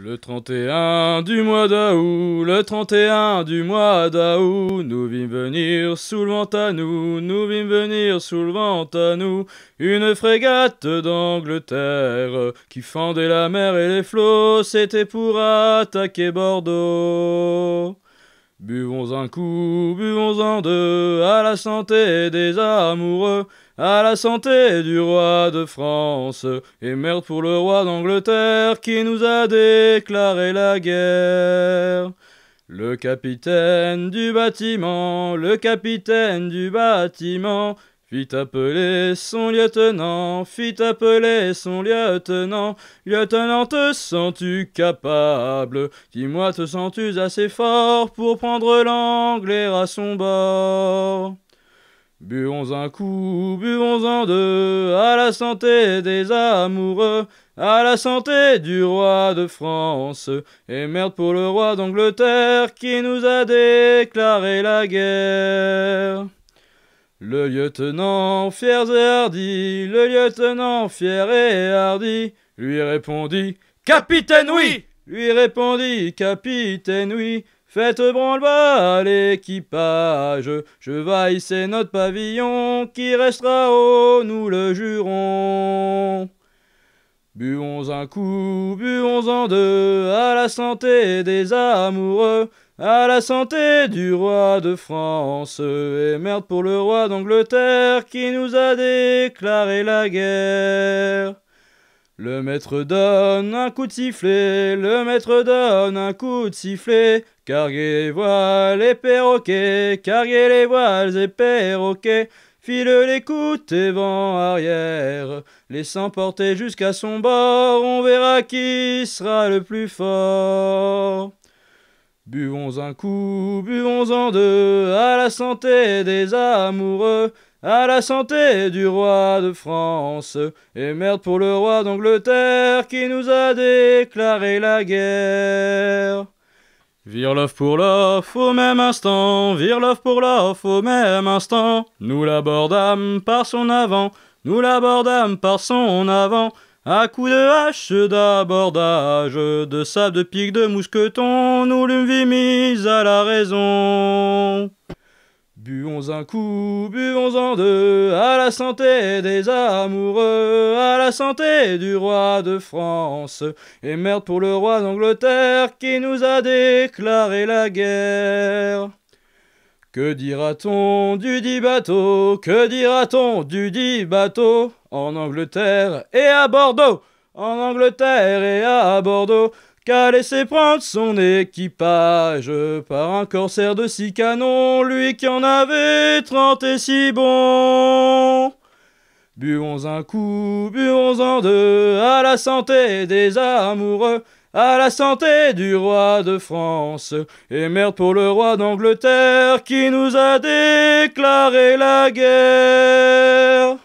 Le 31 du mois d'août, le 31 du mois d'août, nous vîmes venir sous le vent à nous, nous vîmes venir sous le vent à nous, une frégate d'Angleterre qui fendait la mer et les flots, c'était pour attaquer Bordeaux. Buvons un coup, buvons en deux, à la santé des amoureux, à la santé du roi de France, et merde pour le roi d'Angleterre qui nous a déclaré la guerre. Le capitaine du bâtiment, le capitaine du bâtiment, Fit appeler son lieutenant, fit appeler son lieutenant. Lieutenant, te sens-tu capable Dis-moi, te sens-tu assez fort pour prendre l'anglais à son bord Buons un coup, buons en deux, à la santé des amoureux, à la santé du roi de France, et merde pour le roi d'Angleterre qui nous a déclaré la guerre. Le lieutenant, fier et hardi, le lieutenant, fier et hardi, lui répondit Capitaine, oui Lui répondit Capitaine, oui Faites branle-bas l'équipage, je notre pavillon qui restera haut, nous le jurons. Buons un coup, buons en deux, à la santé des amoureux, à la santé du roi de France, et merde pour le roi d'Angleterre qui nous a déclaré la guerre. Le maître donne un coup de sifflet, le maître donne un coup de sifflet, carguez les voiles et perroquets, carguez les voiles et perroquets, file les coups et vent arrière, laissant porter jusqu'à son bord, on verra qui sera le plus fort. Buons un coup, buons en deux, à la santé des amoureux, à la santé du roi de France, et merde pour le roi d'Angleterre qui nous a déclaré la guerre. Vire l'œuf pour l'œuf au même instant, vire l'œuf pour l'œuf au même instant, nous l'abordâmes par son avant, nous l'abordâmes par son avant, à coups de hache, d'abordage, de sable, de pique, de mousqueton, nous l'une vie mise à la raison. Buons un coup, buons en deux, à la santé des amoureux, à la santé du roi de France, et merde pour le roi d'Angleterre qui nous a déclaré la guerre. Que dira-t-on du dit bateau Que dira-t-on du dit bateau En Angleterre et à Bordeaux En Angleterre et à Bordeaux qu'a laissé prendre son équipage par un corsaire de six canons, lui qui en avait trente et six bons. Buons un coup, buons en deux, à la santé des amoureux, à la santé du roi de France, et merde pour le roi d'Angleterre qui nous a déclaré la guerre.